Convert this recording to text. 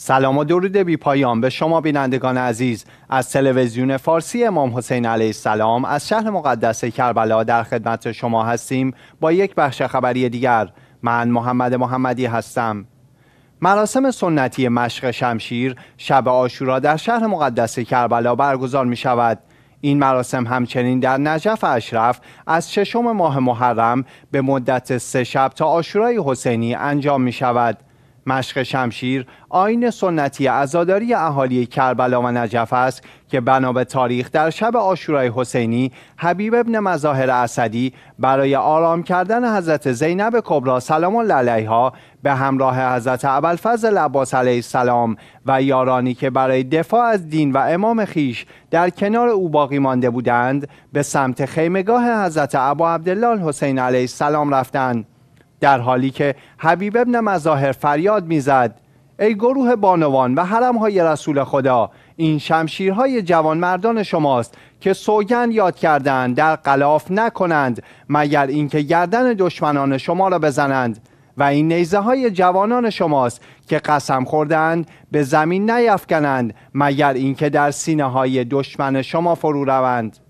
سلام و درود بی پایان به شما بینندگان عزیز از تلویزیون فارسی امام حسین علیه السلام از شهر مقدس کربلا در خدمت شما هستیم با یک بخش خبری دیگر من محمد محمدی هستم مراسم سنتی مشق شمشیر شب آشورا در شهر مقدس کربلا برگزار می شود این مراسم همچنین در نجف اشرف از ششم ماه محرم به مدت سه شب تا آشورای حسینی انجام می شود مشق شمشیر آین سنتی عزاداری اهالی کربلا و نجف است که بنا به تاریخ در شب آشورای حسینی حبیب ابن مظاهر اسدی برای آرام کردن حضرت زینب کبرا سلام الله ها به همراه حضرت ابوالفضل عباس علیه السلام و یارانی که برای دفاع از دین و امام خیش در کنار او باقی مانده بودند به سمت خیمگاه حضرت ابا عبدالله حسین علیه السلام رفتند در حالی که حبیب ابن مظاهر فریاد میزد ای گروه بانوان و حرمهای رسول خدا این شمشیرهای جوانمردان شماست که سوگن یاد کردند در قلاف نکنند مگر اینکه گردن دشمنان شما را بزنند و این نیزه های جوانان شماست که قسم خوردند به زمین نیفکنند مگر اینکه در سینه های دشمن شما فرو روند